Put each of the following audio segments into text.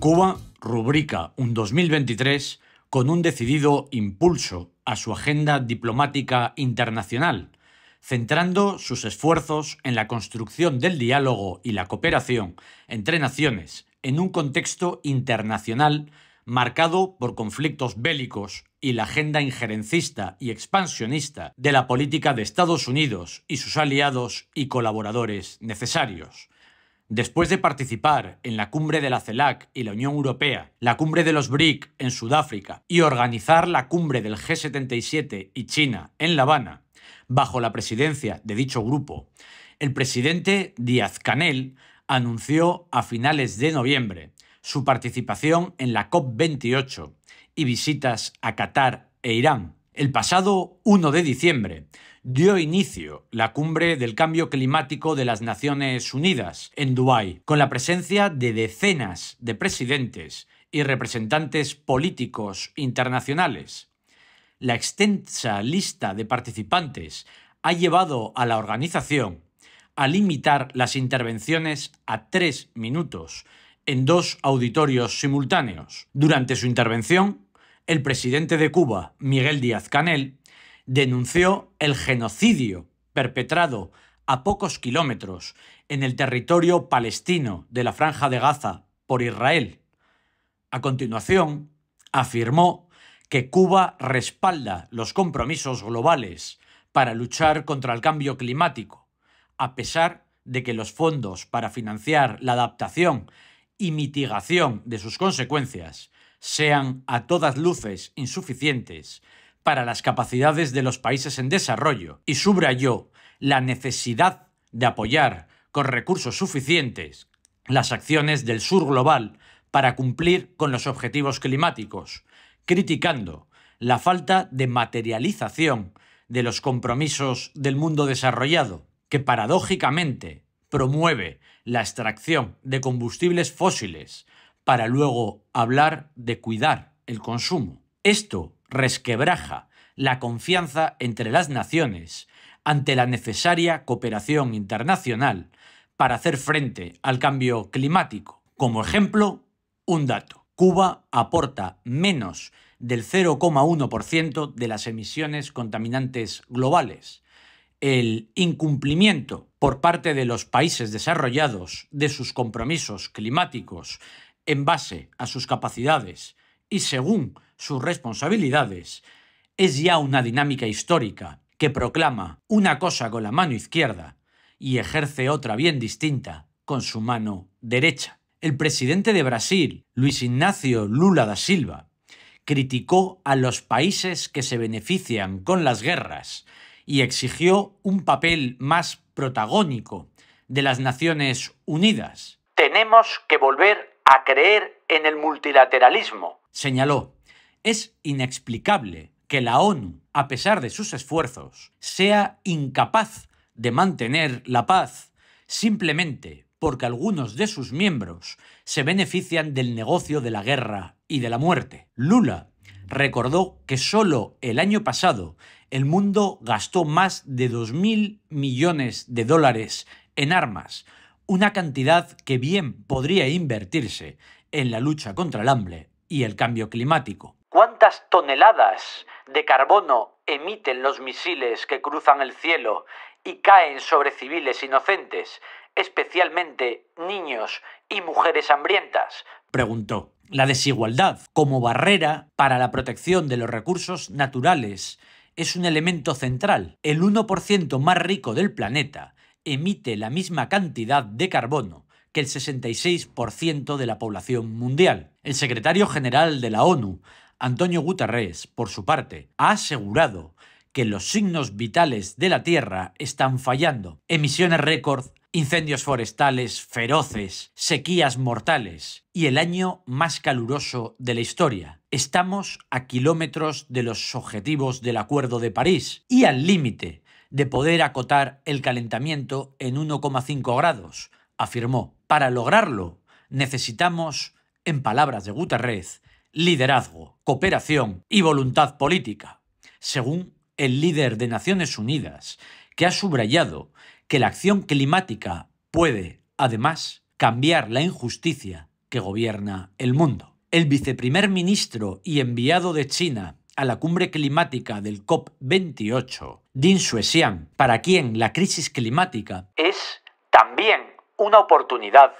Cuba rubrica un 2023 con un decidido impulso a su agenda diplomática internacional, centrando sus esfuerzos en la construcción del diálogo y la cooperación entre naciones en un contexto internacional marcado por conflictos bélicos y la agenda injerencista y expansionista de la política de Estados Unidos y sus aliados y colaboradores necesarios. Después de participar en la cumbre de la CELAC y la Unión Europea, la cumbre de los BRIC en Sudáfrica y organizar la cumbre del G77 y China en La Habana, bajo la presidencia de dicho grupo, el presidente Díaz Canel anunció a finales de noviembre su participación en la COP28 y visitas a Qatar e Irán. El pasado 1 de diciembre, dio inicio la cumbre del cambio climático de las Naciones Unidas en Dubái, con la presencia de decenas de presidentes y representantes políticos internacionales. La extensa lista de participantes ha llevado a la organización a limitar las intervenciones a tres minutos en dos auditorios simultáneos. Durante su intervención, el presidente de Cuba, Miguel Díaz Canel, denunció el genocidio perpetrado a pocos kilómetros en el territorio palestino de la Franja de Gaza por Israel. A continuación, afirmó que Cuba respalda los compromisos globales para luchar contra el cambio climático, a pesar de que los fondos para financiar la adaptación y mitigación de sus consecuencias sean a todas luces insuficientes para las capacidades de los países en desarrollo y subrayó la necesidad de apoyar con recursos suficientes las acciones del sur global para cumplir con los objetivos climáticos, criticando la falta de materialización de los compromisos del mundo desarrollado, que paradójicamente promueve la extracción de combustibles fósiles para luego hablar de cuidar el consumo. Esto resquebraja la confianza entre las naciones ante la necesaria cooperación internacional para hacer frente al cambio climático. Como ejemplo, un dato. Cuba aporta menos del 0,1% de las emisiones contaminantes globales. El incumplimiento por parte de los países desarrollados de sus compromisos climáticos en base a sus capacidades y según sus responsabilidades, es ya una dinámica histórica que proclama una cosa con la mano izquierda y ejerce otra bien distinta con su mano derecha. El presidente de Brasil, Luis Ignacio Lula da Silva, criticó a los países que se benefician con las guerras y exigió un papel más protagónico de las Naciones Unidas. Tenemos que volver a creer en el multilateralismo, señaló, es inexplicable que la ONU, a pesar de sus esfuerzos, sea incapaz de mantener la paz simplemente porque algunos de sus miembros se benefician del negocio de la guerra y de la muerte. Lula recordó que solo el año pasado el mundo gastó más de 2.000 millones de dólares en armas, una cantidad que bien podría invertirse en la lucha contra el hambre y el cambio climático. ¿Cuántas toneladas de carbono emiten los misiles que cruzan el cielo y caen sobre civiles inocentes, especialmente niños y mujeres hambrientas? preguntó. La desigualdad como barrera para la protección de los recursos naturales es un elemento central. El 1% más rico del planeta emite la misma cantidad de carbono que el 66% de la población mundial. El secretario general de la ONU, Antonio Guterres, por su parte, ha asegurado que los signos vitales de la Tierra están fallando. Emisiones récord, incendios forestales feroces, sequías mortales y el año más caluroso de la historia. Estamos a kilómetros de los objetivos del Acuerdo de París y al límite de poder acotar el calentamiento en 1,5 grados, afirmó, para lograrlo necesitamos, en palabras de Guterres, liderazgo, cooperación y voluntad política, según el líder de Naciones Unidas, que ha subrayado que la acción climática puede, además, cambiar la injusticia que gobierna el mundo. El viceprimer ministro y enviado de China a la cumbre climática del COP28, Din Xuexian, para quien la crisis climática es también una oportunidad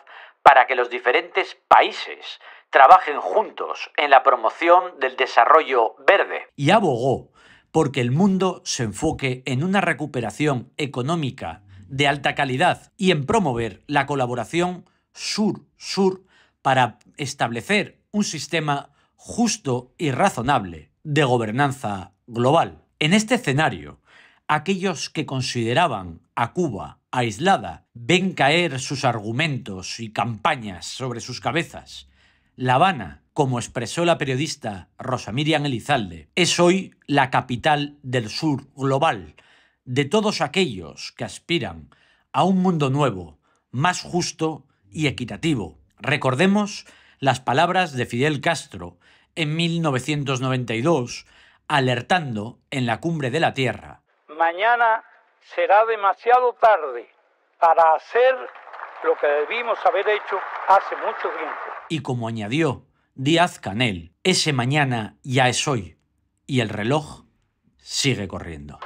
para que los diferentes países trabajen juntos en la promoción del desarrollo verde. Y abogó porque el mundo se enfoque en una recuperación económica de alta calidad y en promover la colaboración sur-sur para establecer un sistema justo y razonable de gobernanza global. En este escenario, aquellos que consideraban a Cuba aislada, ven caer sus argumentos y campañas sobre sus cabezas. La Habana, como expresó la periodista Rosa Miriam Elizalde, es hoy la capital del sur global, de todos aquellos que aspiran a un mundo nuevo, más justo y equitativo. Recordemos las palabras de Fidel Castro en 1992, alertando en la cumbre de la Tierra. Mañana será demasiado tarde para hacer lo que debimos haber hecho hace mucho tiempo. Y como añadió Díaz Canel, ese mañana ya es hoy y el reloj sigue corriendo.